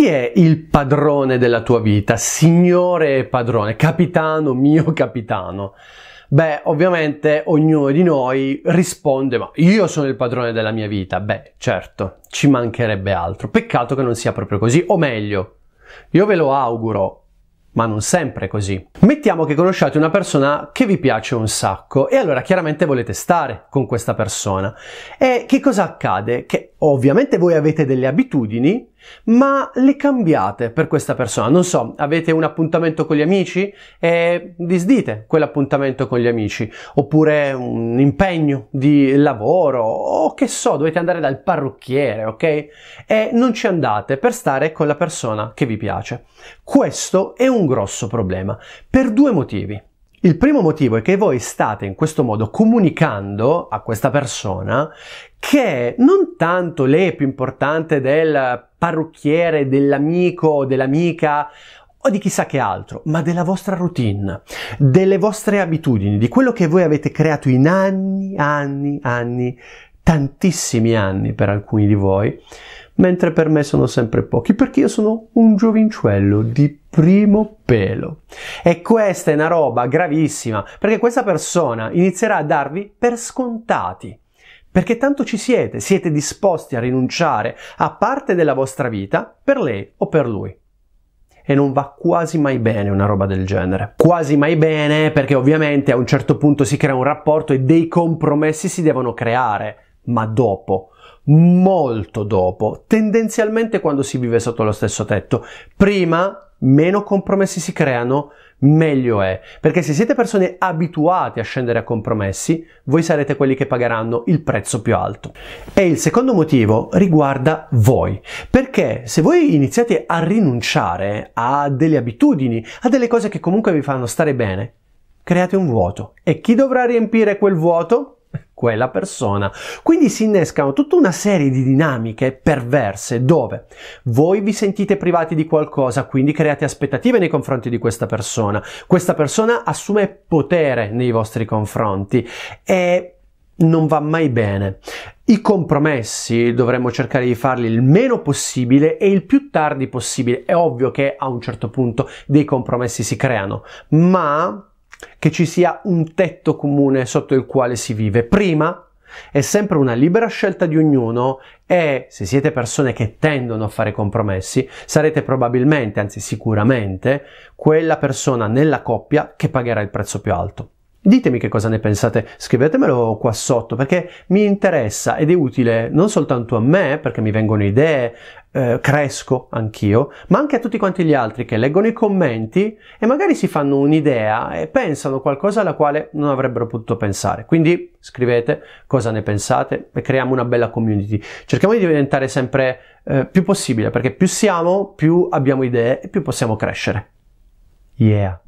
chi è il padrone della tua vita? Signore e padrone, capitano, mio capitano. Beh, ovviamente ognuno di noi risponde, ma io sono il padrone della mia vita. Beh, certo, ci mancherebbe altro. Peccato che non sia proprio così, o meglio, io ve lo auguro, ma non sempre così. Mettiamo che conosciate una persona che vi piace un sacco e allora chiaramente volete stare con questa persona. E che cosa accade? Che Ovviamente voi avete delle abitudini, ma le cambiate per questa persona. Non so, avete un appuntamento con gli amici e disdite quell'appuntamento con gli amici, oppure un impegno di lavoro, o che so, dovete andare dal parrucchiere, ok? E non ci andate per stare con la persona che vi piace. Questo è un grosso problema, per due motivi. Il primo motivo è che voi state in questo modo comunicando a questa persona che non tanto lei è più importante del parrucchiere, dell'amico, dell'amica o di chissà che altro, ma della vostra routine, delle vostre abitudini, di quello che voi avete creato in anni, anni, anni tantissimi anni per alcuni di voi, mentre per me sono sempre pochi, perché io sono un giovincello di primo pelo. E questa è una roba gravissima, perché questa persona inizierà a darvi per scontati. Perché tanto ci siete, siete disposti a rinunciare a parte della vostra vita per lei o per lui e non va quasi mai bene una roba del genere. Quasi mai bene perché ovviamente a un certo punto si crea un rapporto e dei compromessi si devono creare ma dopo, molto dopo, tendenzialmente quando si vive sotto lo stesso tetto. Prima meno compromessi si creano, meglio è. Perché se siete persone abituate a scendere a compromessi, voi sarete quelli che pagheranno il prezzo più alto. E il secondo motivo riguarda voi. Perché se voi iniziate a rinunciare a delle abitudini, a delle cose che comunque vi fanno stare bene, create un vuoto. E chi dovrà riempire quel vuoto? quella persona. Quindi si innescano tutta una serie di dinamiche perverse dove voi vi sentite privati di qualcosa, quindi create aspettative nei confronti di questa persona. Questa persona assume potere nei vostri confronti e non va mai bene. I compromessi dovremmo cercare di farli il meno possibile e il più tardi possibile. È ovvio che a un certo punto dei compromessi si creano, ma che ci sia un tetto comune sotto il quale si vive. Prima è sempre una libera scelta di ognuno e se siete persone che tendono a fare compromessi, sarete probabilmente, anzi sicuramente, quella persona nella coppia che pagherà il prezzo più alto. Ditemi che cosa ne pensate, scrivetemelo qua sotto perché mi interessa ed è utile non soltanto a me perché mi vengono idee, eh, cresco anch'io, ma anche a tutti quanti gli altri che leggono i commenti e magari si fanno un'idea e pensano qualcosa alla quale non avrebbero potuto pensare. Quindi scrivete cosa ne pensate e creiamo una bella community. Cerchiamo di diventare sempre eh, più possibile perché più siamo, più abbiamo idee e più possiamo crescere. Yeah.